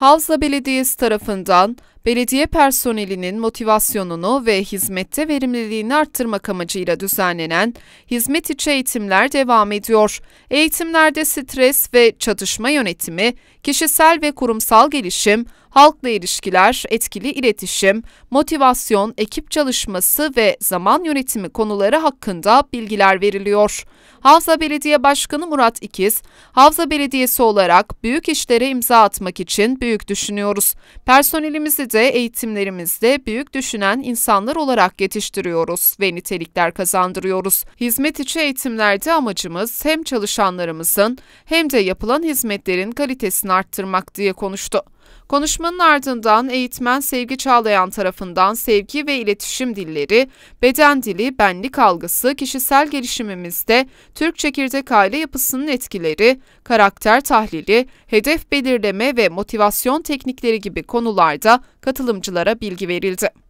Havza Belediyesi tarafından belediye personelinin motivasyonunu ve hizmette verimliliğini arttırmak amacıyla düzenlenen hizmet içi eğitimler devam ediyor. Eğitimlerde stres ve çatışma yönetimi, kişisel ve kurumsal gelişim, halkla ilişkiler, etkili iletişim, motivasyon, ekip çalışması ve zaman yönetimi konuları hakkında bilgiler veriliyor. Havza Belediye Başkanı Murat İkiz, Havza Belediyesi olarak büyük işlere imza atmak için büyük düşünüyoruz. Personelimizi de de eğitimlerimizde büyük düşünen insanlar olarak yetiştiriyoruz ve nitelikler kazandırıyoruz. Hizmet içi eğitimlerde amacımız hem çalışanlarımızın hem de yapılan hizmetlerin kalitesini arttırmak diye konuştu. Konuşmanın ardından eğitmen Sevgi Çağlayan tarafından sevgi ve iletişim dilleri, beden dili, benlik algısı, kişisel gelişimimizde Türk çekirdek aile yapısının etkileri, karakter tahlili, hedef belirleme ve motivasyon teknikleri gibi konularda katılımcılara bilgi verildi.